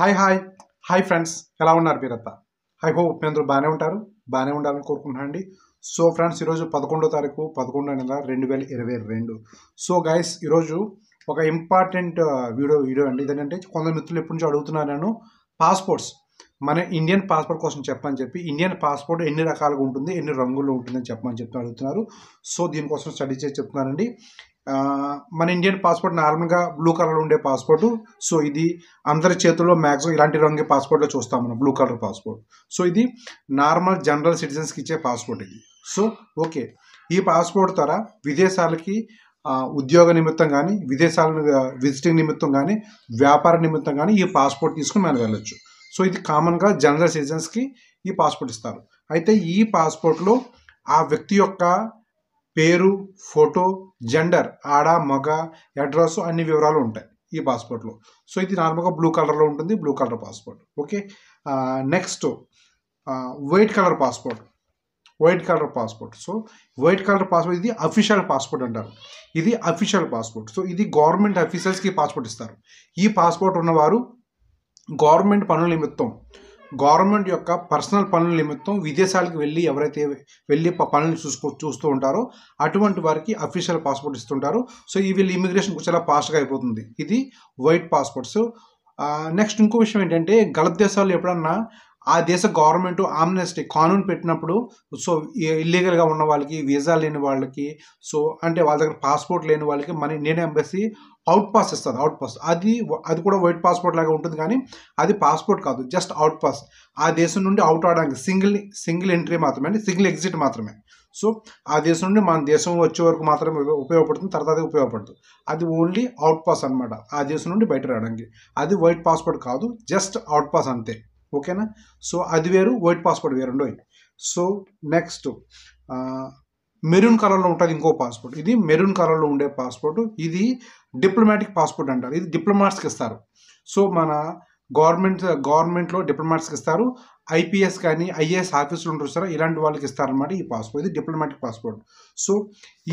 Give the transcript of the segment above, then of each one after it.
hi hi hi friends ఎలా ఉన్నారు మీరంతా హై హోప్ మీ అందరూ బాగానే ఉంటారు బాగానే ఉండాలని కోరుకుంటున్నాండి సో ఫ్రెండ్స్ ఈరోజు పదకొండో తారీఖు పదకొండో నెల రెండు వేల ఇరవై రెండు సో గైస్ ఈరోజు ఒక ఇంపార్టెంట్ వీడియో వీడియో అండి ఇదేంటంటే కొందరు మిత్రులు ఎప్పటి నుంచి అడుగుతున్నాను నేను పాస్పోర్ట్స్ మన ఇండియన్ పాస్పోర్ట్ కోసం చెప్పని చెప్పి ఇండియన్ పాస్పోర్ట్ ఎన్ని రకాలుగా ఉంటుంది ఎన్ని రంగుల్లో ఉంటుందని చెప్పమని చెప్పి అడుగుతున్నారు సో దీనికోసం స్టడీ చేసి చెప్తున్నానండి మన ఇండియన్ పాస్పోర్ట్ నార్మల్గా బ్లూ కలర్లో ఉండే పాస్పోర్ట్ సో ఇది అందరి చేతుల్లో మ్యాక్సిమం ఇలాంటి రంగు పాస్పోర్ట్లో చూస్తాం మనం బ్లూ కలర్ పాస్పోర్ట్ సో ఇది నార్మల్ జనరల్ సిటిజన్స్కి ఇచ్చే పాస్పోర్ట్ ఇది సో ఓకే ఈ పాస్పోర్ట్ ద్వారా విదేశాలకి ఉద్యోగ నిమిత్తం కానీ విదేశాల విజిటింగ్ నిమిత్తం కానీ వ్యాపార నిమిత్తం కానీ ఈ పాస్పోర్ట్ తీసుకుని మనం వెళ్ళొచ్చు సో ఇది కామన్గా జనరల్ సిటిజన్స్కి ఈ పాస్పోర్ట్ ఇస్తారు అయితే ఈ పాస్పోర్ట్లో ఆ వ్యక్తి యొక్క పేరు ఫోటో జెండర్ ఆడ మగ అడ్రస్ అన్ని వివరాలు ఉంటాయి ఈ పాస్పోర్ట్లో సో ఇది నార్మల్గా బ్లూ కలర్లో ఉంటుంది blue colour passport okay next white colour passport white colour passport so white colour passport ఇది అఫీషియల్ పాస్పోర్ట్ అంటారు ఇది అఫీషియల్ పాస్పోర్ట్ సో ఇది గవర్నమెంట్ అఫీషియల్స్కి పాస్పోర్ట్ ఇస్తారు ఈ పాస్పోర్ట్ ఉన్నవారు గవర్నమెంట్ పనుల నిమిత్తం గవర్నమెంట్ యొక్క పర్సనల్ పనుల నిమిత్తం విదేశాలకు వెళ్ళి ఎవరైతే వెళ్ళి పనులు చూసుకో చూస్తూ ఉంటారో అటువంటి వారికి అఫీషియల్ పాస్పోర్ట్ ఇస్తుంటారు సో ఈ వీళ్ళు ఇమిగ్రేషన్ కూడా చాలా ఫాస్ట్గా అయిపోతుంది ఇది వైట్ పాస్పోర్ట్స్ నెక్స్ట్ ఇంకో విషయం ఏంటంటే గల దేశాలు ఎప్పుడన్నా ఆ దేశ గవర్నమెంట్ ఆమ్నెస్టీ కానూన్ పెట్టినప్పుడు సో ఇల్లీగల్గా ఉన్న వాళ్ళకి వీసా లేని వాళ్ళకి సో అంటే వాళ్ళ దగ్గర పాస్పోర్ట్ లేని వాళ్ళకి మన ఇండియన్ ఎంబసీ అవుట్ పాస్ ఇస్తుంది అవుట్ పాస్ అది అది కూడా వైట్ పాస్పోర్ట్ లాగా ఉంటుంది కానీ అది పాస్పోర్ట్ కాదు జస్ట్ అవుట్ పాస్ ఆ దేశం నుండి అవుట్ అవడానికి సింగిల్ సింగిల్ ఎంట్రీ మాత్రమే అంటే సింగిల్ ఎగ్జిట్ మాత్రమే సో ఆ దేశం నుండి మన దేశం వచ్చే వరకు మాత్రమే ఉపయోగపడుతుంది తర్వాత ఉపయోగపడుతుంది అది ఓన్లీ అవుట్ పాస్ అనమాట ఆ దేశం నుండి బయట రావడానికి అది వైట్ పాస్పోర్ట్ కాదు జస్ట్ అవుట్ పాస్ అంతే ఓకేనా సో అది వేరు వైట్ పాస్పోర్ట్ వేరు రెండు సో నెక్స్ట్ మెరూన్ కలర్లో ఉంటుంది ఇంకో పాస్పోర్ట్ ఇది మెరూన్ కలర్లో ఉండే పాస్పోర్ట్ ఇది డిప్లొమాటిక్ పాస్పోర్ట్ అంటారు ఇది డిప్లొమాట్స్కి ఇస్తారు సో మన గవర్నమెంట్ గవర్నమెంట్లో డిప్లొమాట్స్కి ఇస్తారు ఐపీఎస్ కానీ ఐఏఎస్ ఆఫీసులు ఉంటారు సార్ ఇలాంటి వాళ్ళకి ఇస్తారనమాట ఈ పాస్పోర్ట్ ఇది డిప్లొమాటిక్ పాస్పోర్ట్ సో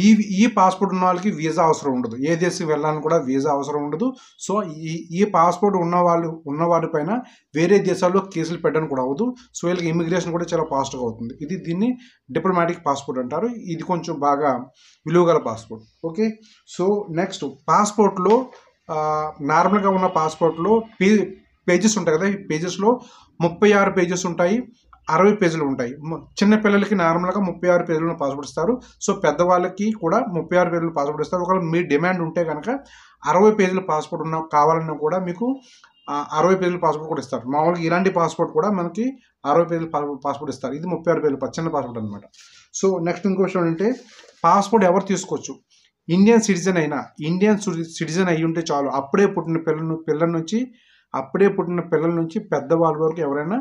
ఈ ఈ పాస్పోర్ట్ ఉన్న వాళ్ళకి వీసా అవసరం ఉండదు ఏ దేశం వెళ్ళాలని కూడా వీసా అవసరం ఉండదు సో ఈ ఈ పాస్పోర్ట్ ఉన్న వాళ్ళు ఉన్న వేరే దేశాల్లో కేసులు పెట్టడం కూడా అవ్వదు సో వీళ్ళకి ఇమిగ్రేషన్ కూడా చాలా ఫాస్ట్గా అవుతుంది ఇది దీన్ని డిప్లొమాటిక్ పాస్పోర్ట్ అంటారు ఇది కొంచెం బాగా విలువగల పాస్పోర్ట్ ఓకే సో నెక్స్ట్ పాస్పోర్ట్లో నార్మల్గా ఉన్న పాస్పోర్ట్లో పీ పేజెస్ ఉంటాయి కదా ఈ పేజెస్లో ముప్పై ఆరు పేజెస్ ఉంటాయి అరవై పేజీలు ఉంటాయి చిన్న పిల్లలకి నార్మల్గా ముప్పై ఆరు పేజీలను పాస్వర్డ్ ఇస్తారు సో పెద్దవాళ్ళకి కూడా ముప్పై ఆరు పేజీలు పాస్వర్డ్ ఇస్తారు ఒకవేళ మీ డిమాండ్ ఉంటే కనుక అరవై పేజీల పాస్పోర్ట్ ఉన్న కావాలన్నా కూడా మీకు అరవై పేజీల పాస్పోర్ట్ కూడా ఇస్తారు మామూలుగా ఇలాంటి పాస్పోర్ట్ కూడా మనకి అరవై పేజీల పాస్పోర్ట్ ఇస్తారు ఇది ముప్పై ఆరు పేజీల చిన్న పాస్పోర్ట్ అనమాట సో నెక్స్ట్ ఇంకో విషయం ఏంటంటే పాస్పోర్ట్ ఎవరు తీసుకోవచ్చు ఇండియన్ సిటిజన్ అయినా ఇండియన్ సిటిజన్ అయి ఉంటే చాలు అప్పుడే పుట్టిన పిల్లల పిల్లల నుంచి అప్పుడే పుట్టిన పిల్లల నుంచి పెద్దవాళ్ళ వరకు ఎవరైనా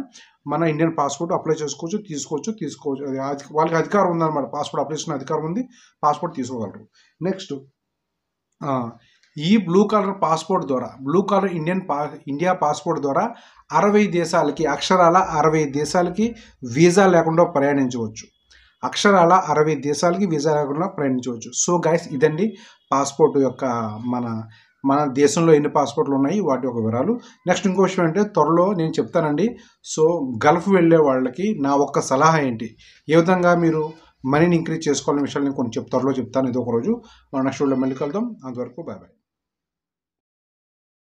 మన ఇండియన్ పాస్పోర్ట్ అప్లై చేసుకోవచ్చు తీసుకోవచ్చు తీసుకోవచ్చు అది వాళ్ళకి అధికారం ఉందన్నమాట పాస్పోర్ట్ అప్లై చేసిన అధికారం ఉంది పాస్పోర్ట్ తీసుకోగలరు నెక్స్ట్ ఈ బ్లూ కలర్ పాస్పోర్ట్ ద్వారా బ్లూ కలర్ ఇండియన్ పా ఇండియా పాస్పోర్ట్ ద్వారా అరవై దేశాలకి అక్షరాల అరవై దేశాలకి వీసా లేకుండా ప్రయాణించవచ్చు అక్షరాల అరవై దేశాలకి వీసా లేకుండా ప్రయాణించవచ్చు సో గైస్ ఇదండి పాస్పోర్ట్ యొక్క మన మన దేశంలో ఎన్ని పాస్పోర్ట్లు ఉన్నాయి వాటి యొక్క వివరాలు నెక్స్ట్ ఇంకో విషయం అంటే త్వరలో నేను చెప్తానండి సో గల్ఫ్ వెళ్ళే వాళ్ళకి నా ఒక్క సలహా ఏంటి ఏ విధంగా మీరు మనీని ఇంక్రీజ్ చేసుకోవాలనే విషయాలు నేను కొంచెం త్వరలో చెప్తాను ఇది ఒకరోజు మన నెక్స్ట్ వీడియో మళ్ళీ కలుద్దాం అంతవరకు బాయ్ బాయ్